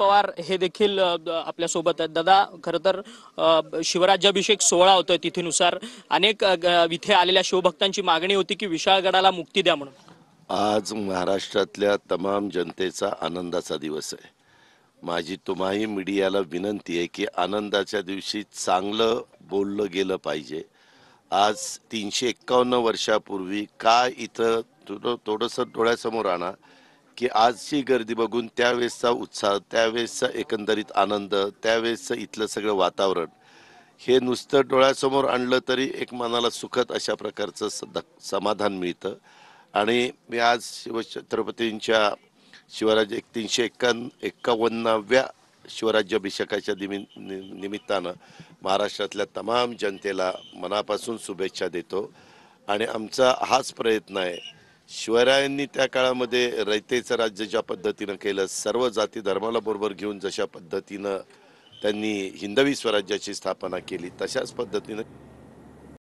पवार हे देखील आपल्या सोबत आहेत दादा खर तर शिवराज्याभिषेक सोहळा होतोय तिथीनुसार अनेक इथे आलेल्या शिवभक्तांची मागणी होती की विशाळगडाला मुक्ती द्या म्हणून आज महाराष्ट्रातल्या तमाम जनतेचा आनंदाचा दिवस आहे माझी तुम्हाही मीडियाला विनंती आहे की आनंदाच्या दिवशी चांगलं बोललं गेलं पाहिजे आज तीनशे एक्कावन्न वर्षापूर्वी का इथं थोडं थोडंसं डोळ्यासमोर आणा की आजची गर्दी बघून त्यावेळेसचा उत्साह त्यावेळेसचा एकंदरीत आनंद त्यावेळेसचं इथलं सगळं वातावरण हे नुसतं डोळ्यासमोर आणलं तरी एक मनाला सुखद अशा प्रकारचं समाधान मिळतं आणि मी आज शिवछत्रपतींच्या शिवराज एक तीनशे एक्कान एक्कावन्नाव्या शिवराज्याभिषेकाच्या निमि निमित्तानं महाराष्ट्रातल्या तमाम जनतेला मनापासून शुभेच्छा देतो आणि आमचा हाच प्रयत्न आहे शिवरायांनी त्या काळामध्ये रयतेचं राज्य ज्या पद्धतीनं केलं सर्व जाती धर्माला बरोबर घेऊन जशा पद्धतीनं त्यांनी हिंदवी स्वराज्याची स्थापना केली तशाच पद्धतीनं